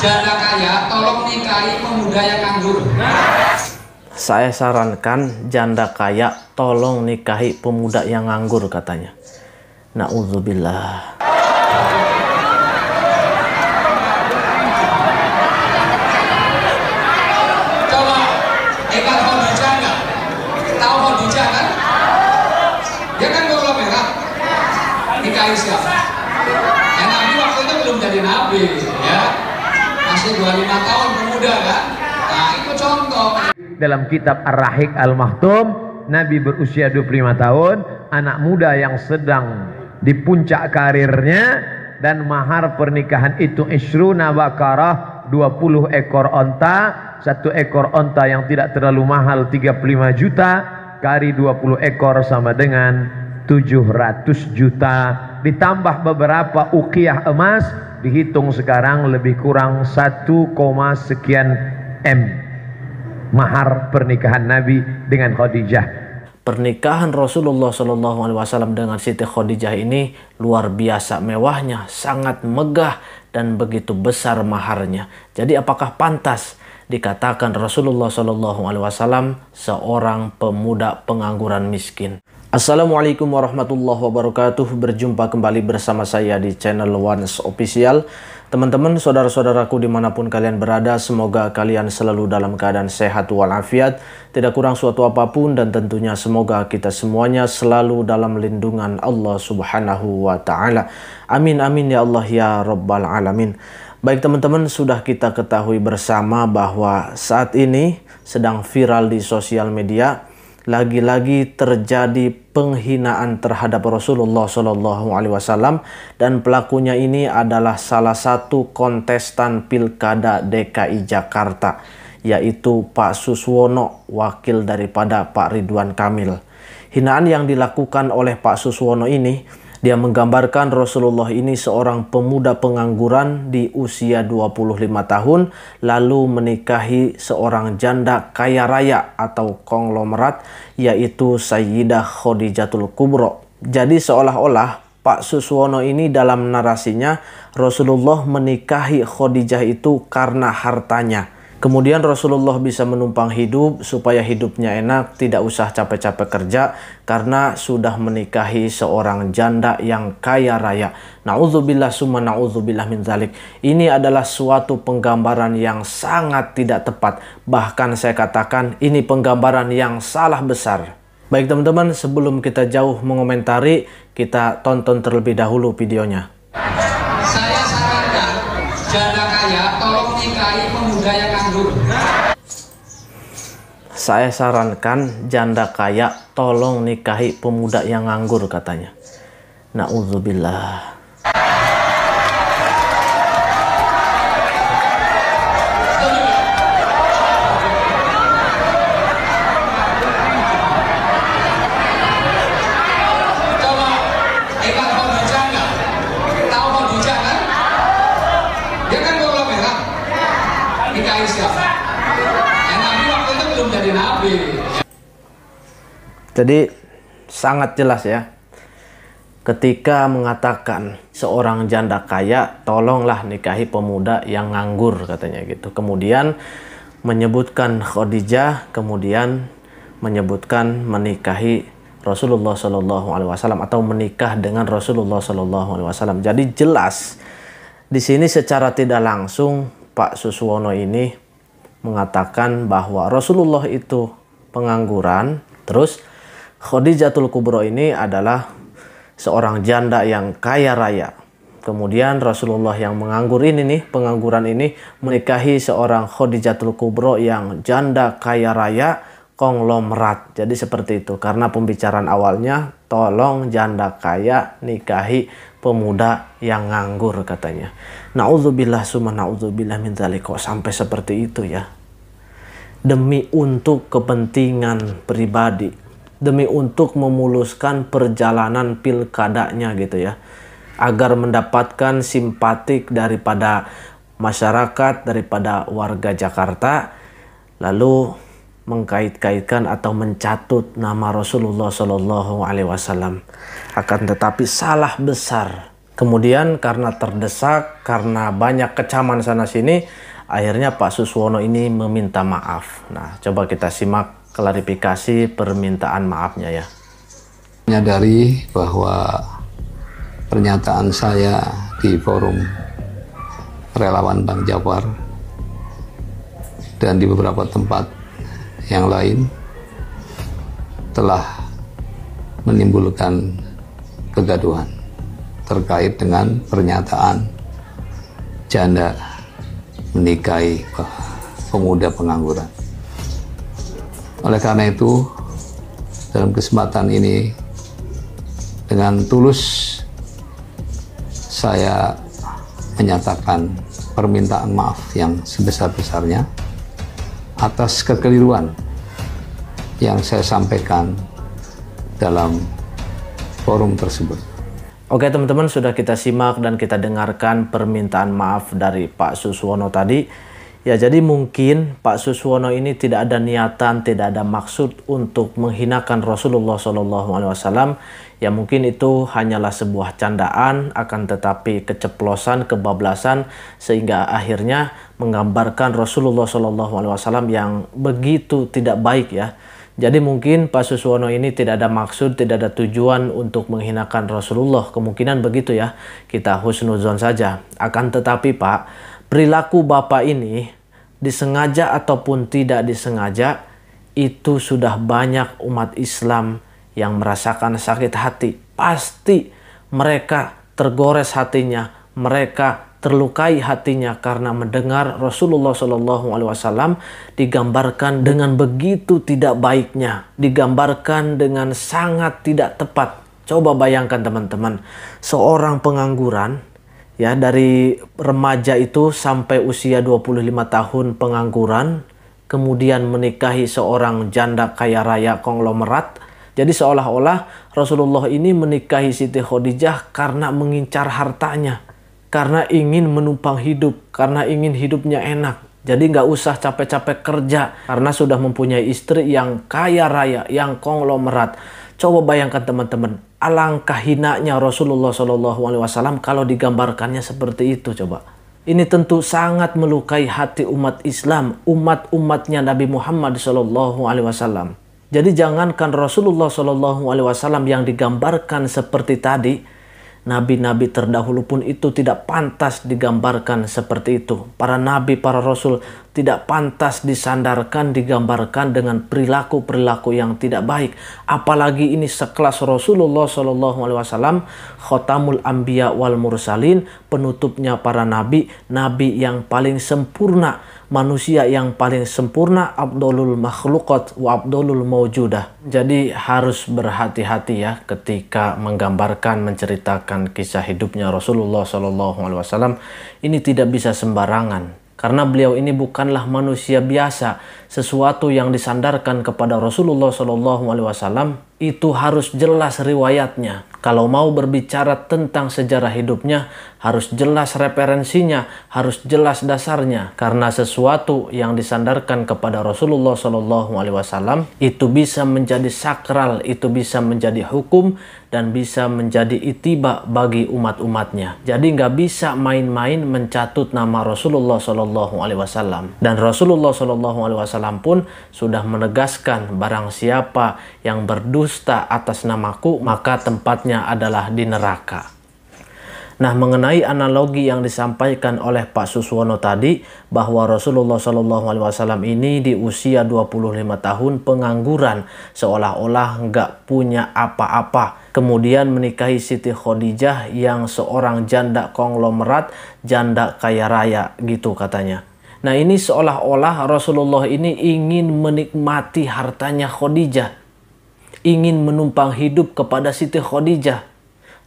janda kaya tolong nikahi pemuda yang nganggur. Saya sarankan janda kaya tolong nikahi pemuda yang nganggur katanya. Nauzubillah. 25 tahun pemuda kan? Nah, itu contoh. Dalam kitab Ar-Rahik Al-Mahtum, Nabi berusia 25 tahun, anak muda yang sedang di puncak karirnya dan mahar pernikahan itu isruna bakarah 20 ekor onta satu ekor onta yang tidak terlalu mahal 35 juta kali 20 ekor sama dengan 700 juta ditambah beberapa ukiah emas dihitung sekarang lebih kurang 1, sekian M mahar pernikahan Nabi dengan Khadijah. Pernikahan Rasulullah Shallallahu Alaihi Wasallam dengan Siti Khadijah ini luar biasa mewahnya, sangat megah dan begitu besar maharnya. Jadi apakah pantas dikatakan Rasulullah Shallallahu Alaihi Wasallam seorang pemuda pengangguran miskin? Assalamualaikum warahmatullahi wabarakatuh. Berjumpa kembali bersama saya di channel Once Official. Teman-teman, saudara-saudaraku dimanapun kalian berada, semoga kalian selalu dalam keadaan sehat walafiat, tidak kurang suatu apapun, dan tentunya semoga kita semuanya selalu dalam lindungan Allah Subhanahu wa Ta'ala. Amin, amin ya Allah ya Rabbal 'Alamin. Baik teman-teman, sudah kita ketahui bersama bahwa saat ini sedang viral di sosial media lagi-lagi terjadi penghinaan terhadap Rasulullah Shallallahu Alaihi Wasallam dan pelakunya ini adalah salah satu kontestan pilkada DKI Jakarta yaitu Pak Suswono wakil daripada Pak Ridwan Kamil. Hinaan yang dilakukan oleh Pak Suswono ini dia menggambarkan Rasulullah ini seorang pemuda pengangguran di usia 25 tahun lalu menikahi seorang janda kaya raya atau konglomerat yaitu Sayyidah Khadijatul Kubro. Jadi seolah-olah Pak Suswono ini dalam narasinya Rasulullah menikahi Khadijah itu karena hartanya Kemudian Rasulullah bisa menumpang hidup supaya hidupnya enak, tidak usah capek-capek kerja karena sudah menikahi seorang janda yang kaya raya. Nauzubillah summa nauzubillah min zalik. Ini adalah suatu penggambaran yang sangat tidak tepat. Bahkan saya katakan ini penggambaran yang salah besar. Baik teman-teman, sebelum kita jauh mengomentari, kita tonton terlebih dahulu videonya. Saya sarankan saya sarankan janda kaya tolong nikahi pemuda yang nganggur katanya. Nauzubillah. Jadi sangat jelas ya. Ketika mengatakan seorang janda kaya, tolonglah nikahi pemuda yang nganggur katanya gitu. Kemudian menyebutkan Khadijah, kemudian menyebutkan menikahi Rasulullah Shallallahu Alaihi Wasallam atau menikah dengan Rasulullah Shallallahu Alaihi Wasallam. Jadi jelas di sini secara tidak langsung Pak Suswono ini mengatakan bahwa Rasulullah itu pengangguran, terus Khadijatul Kubro ini adalah seorang janda yang kaya raya. Kemudian Rasulullah yang menganggur ini nih, pengangguran ini menikahi seorang Khadijatul Kubro yang janda kaya raya konglomerat. Jadi seperti itu. Karena pembicaraan awalnya tolong janda kaya nikahi pemuda yang nganggur katanya. Nauzubillah summa nauzubillah min zalika sampai seperti itu ya. Demi untuk kepentingan pribadi demi untuk memuluskan perjalanan pilkadanya gitu ya agar mendapatkan simpatik daripada masyarakat daripada warga Jakarta lalu mengkait-kaitkan atau mencatut nama Rasulullah Shallallahu Alaihi Wasallam akan tetapi salah besar kemudian karena terdesak karena banyak kecaman sana sini akhirnya Pak Suswono ini meminta maaf nah coba kita simak klarifikasi permintaan maafnya ya. Menyadari bahwa pernyataan saya di forum relawan Bang Jawar dan di beberapa tempat yang lain telah menimbulkan kegaduhan terkait dengan pernyataan janda menikahi pemuda pengangguran. Oleh karena itu, dalam kesempatan ini, dengan tulus saya menyatakan permintaan maaf yang sebesar-besarnya atas kekeliruan yang saya sampaikan dalam forum tersebut. Oke teman-teman sudah kita simak dan kita dengarkan permintaan maaf dari Pak Suswono tadi. Ya, jadi mungkin Pak Suswono ini tidak ada niatan, tidak ada maksud untuk menghinakan Rasulullah SAW. Ya, mungkin itu hanyalah sebuah candaan, akan tetapi keceplosan, kebablasan, sehingga akhirnya menggambarkan Rasulullah SAW yang begitu tidak baik ya. Jadi mungkin Pak Suswono ini tidak ada maksud, tidak ada tujuan untuk menghinakan Rasulullah. Kemungkinan begitu ya, kita husnuzon saja. Akan tetapi Pak, perilaku Bapak ini disengaja ataupun tidak disengaja itu sudah banyak umat Islam yang merasakan sakit hati. Pasti mereka tergores hatinya, mereka terlukai hatinya karena mendengar Rasulullah Shallallahu Alaihi Wasallam digambarkan dengan begitu tidak baiknya, digambarkan dengan sangat tidak tepat. Coba bayangkan teman-teman, seorang pengangguran ya dari remaja itu sampai usia 25 tahun pengangguran, kemudian menikahi seorang janda kaya raya konglomerat. Jadi seolah-olah Rasulullah ini menikahi Siti Khadijah karena mengincar hartanya, karena ingin menumpang hidup, karena ingin hidupnya enak. Jadi nggak usah capek-capek kerja karena sudah mempunyai istri yang kaya raya, yang konglomerat. Coba bayangkan teman-teman, alangkah hinanya Rasulullah saw kalau digambarkannya seperti itu. Coba, ini tentu sangat melukai hati umat Islam, umat-umatnya Nabi Muhammad Shallallahu Alaihi Wasallam. Jadi jangankan Rasulullah saw yang digambarkan seperti tadi, Nabi-nabi terdahulu pun itu tidak pantas digambarkan seperti itu. Para nabi, para rasul tidak pantas disandarkan, digambarkan dengan perilaku-perilaku yang tidak baik. Apalagi ini sekelas Rasulullah Shallallahu Alaihi Wasallam, khotamul ambia wal mursalin, penutupnya para nabi, nabi yang paling sempurna manusia yang paling sempurna abdulul makhlukat wa abdulul maujudah. Jadi harus berhati-hati ya ketika menggambarkan menceritakan kisah hidupnya Rasulullah Shallallahu alaihi wasallam ini tidak bisa sembarangan karena beliau ini bukanlah manusia biasa sesuatu yang disandarkan kepada Rasulullah Shallallahu alaihi wasallam itu harus jelas riwayatnya. Kalau mau berbicara tentang sejarah hidupnya, harus jelas referensinya, harus jelas dasarnya. Karena sesuatu yang disandarkan kepada Rasulullah Shallallahu Alaihi Wasallam itu bisa menjadi sakral, itu bisa menjadi hukum dan bisa menjadi itiba bagi umat-umatnya. Jadi nggak bisa main-main mencatut nama Rasulullah Shallallahu Alaihi Wasallam. Dan Rasulullah Shallallahu Alaihi Wasallam pun sudah menegaskan barang siapa yang berdosa berdusta atas namaku, maka tempatnya adalah di neraka. Nah, mengenai analogi yang disampaikan oleh Pak Suswono tadi bahwa Rasulullah SAW ini di usia 25 tahun pengangguran, seolah-olah nggak punya apa-apa. Kemudian menikahi Siti Khadijah yang seorang janda konglomerat, janda kaya raya gitu katanya. Nah, ini seolah-olah Rasulullah ini ingin menikmati hartanya Khadijah ingin menumpang hidup kepada Siti Khadijah.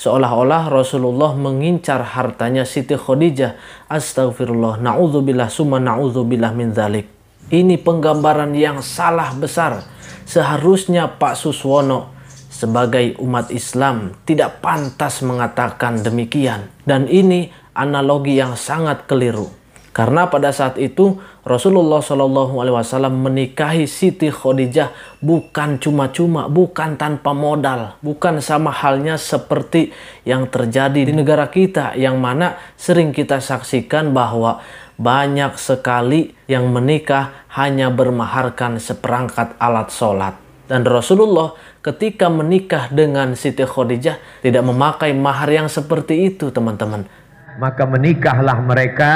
Seolah-olah Rasulullah mengincar hartanya Siti Khadijah. Astagfirullah, na'udzubillah, summa na'udzubillah min zalik. Ini penggambaran yang salah besar. Seharusnya Pak Suswono sebagai umat Islam tidak pantas mengatakan demikian. Dan ini analogi yang sangat keliru. Karena pada saat itu Rasulullah Shallallahu Alaihi Wasallam menikahi Siti Khadijah bukan cuma-cuma, bukan tanpa modal, bukan sama halnya seperti yang terjadi di negara kita, yang mana sering kita saksikan bahwa banyak sekali yang menikah hanya bermaharkan seperangkat alat sholat. Dan Rasulullah ketika menikah dengan Siti Khadijah tidak memakai mahar yang seperti itu teman-teman maka menikahlah mereka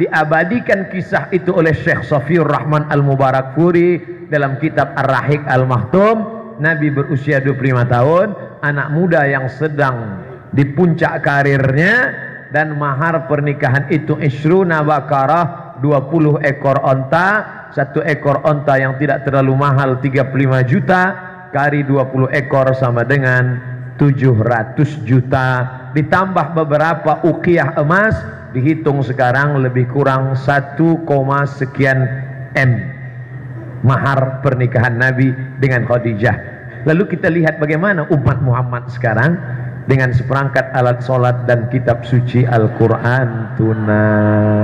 diabadikan kisah itu oleh Syekh Safiur Rahman Al-Mubarak Furi dalam kitab Ar-Rahik Al-Mahtum Nabi berusia 25 tahun anak muda yang sedang di puncak karirnya dan mahar pernikahan itu isruna nabakarah 20 ekor onta satu ekor onta yang tidak terlalu mahal 35 juta kari 20 ekor sama dengan 700 juta ditambah beberapa ukiah emas dihitung sekarang lebih kurang 1, sekian M mahar pernikahan Nabi dengan Khadijah lalu kita lihat bagaimana umat Muhammad sekarang dengan seperangkat alat sholat dan kitab suci Al-Quran tunai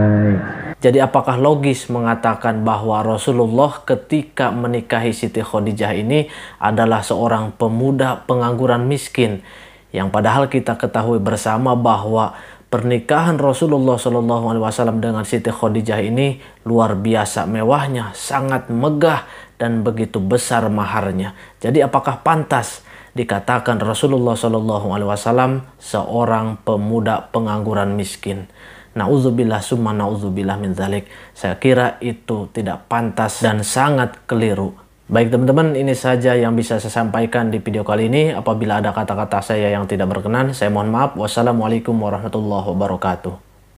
jadi apakah logis mengatakan bahwa Rasulullah ketika menikahi Siti Khadijah ini adalah seorang pemuda pengangguran miskin yang padahal kita ketahui bersama bahwa pernikahan Rasulullah Shallallahu Alaihi Wasallam dengan Siti Khadijah ini luar biasa mewahnya, sangat megah dan begitu besar maharnya. Jadi apakah pantas dikatakan Rasulullah Shallallahu Alaihi Wasallam seorang pemuda pengangguran miskin? Nauzubillah summa nauzubillah min zalik. Saya kira itu tidak pantas dan sangat keliru. Baik teman-teman, ini saja yang bisa saya sampaikan di video kali ini. Apabila ada kata-kata saya yang tidak berkenan, saya mohon maaf. Wassalamualaikum warahmatullahi wabarakatuh.